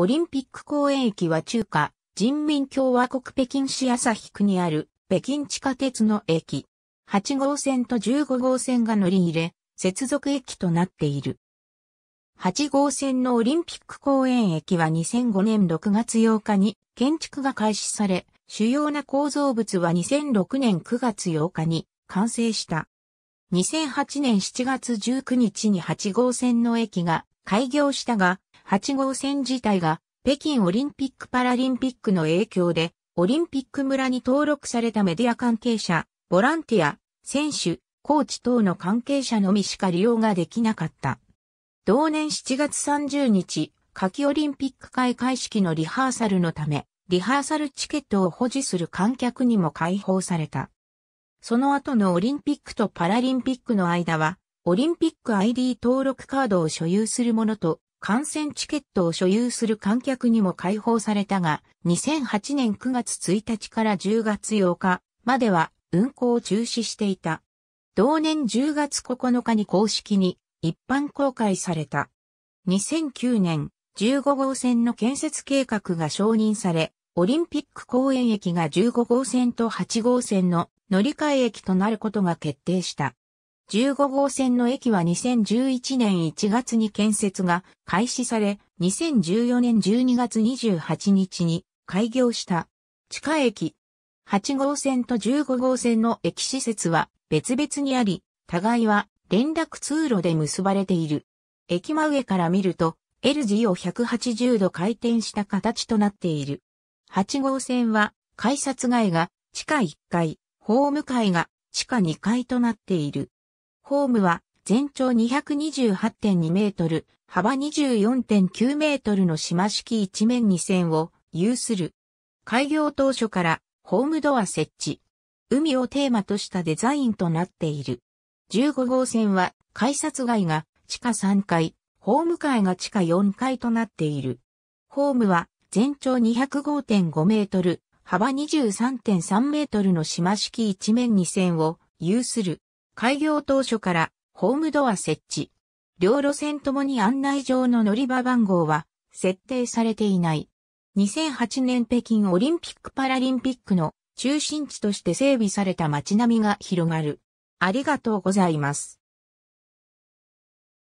オリンピック公園駅は中華人民共和国北京市朝日区にある北京地下鉄の駅。8号線と15号線が乗り入れ、接続駅となっている。8号線のオリンピック公園駅は2005年6月8日に建築が開始され、主要な構造物は2006年9月8日に完成した。2008年7月19日に8号線の駅が開業したが、8号線自体が北京オリンピック・パラリンピックの影響でオリンピック村に登録されたメディア関係者、ボランティア、選手、コーチ等の関係者のみしか利用ができなかった。同年7月30日、夏季オリンピック開会式のリハーサルのため、リハーサルチケットを保持する観客にも開放された。その後のオリンピックとパラリンピックの間は、オリンピック ID 登録カードを所有する者と観戦チケットを所有する観客にも開放されたが、2008年9月1日から10月8日までは運行を中止していた。同年10月9日に公式に一般公開された。2009年15号線の建設計画が承認され、オリンピック公園駅が15号線と8号線の乗り換え駅となることが決定した。15号線の駅は2011年1月に建設が開始され、2014年12月28日に開業した。地下駅。8号線と15号線の駅施設は別々にあり、互いは連絡通路で結ばれている。駅真上から見ると、L 字を180度回転した形となっている。8号線は改札外が地下1階、ホーム階が地下2階となっている。ホームは全長228.2メートル、幅24.9メートルの島式一面2線を有する。開業当初からホームドア設置。海をテーマとしたデザインとなっている。15号線は改札外が地下3階、ホーム階が地下4階となっている。ホームは全長205.5メートル、幅23.3メートルの島式一面2線を有する。開業当初からホームドア設置。両路線ともに案内状の乗り場番号は設定されていない。2008年北京オリンピック・パラリンピックの中心地として整備された街並みが広がる。ありがとうございます。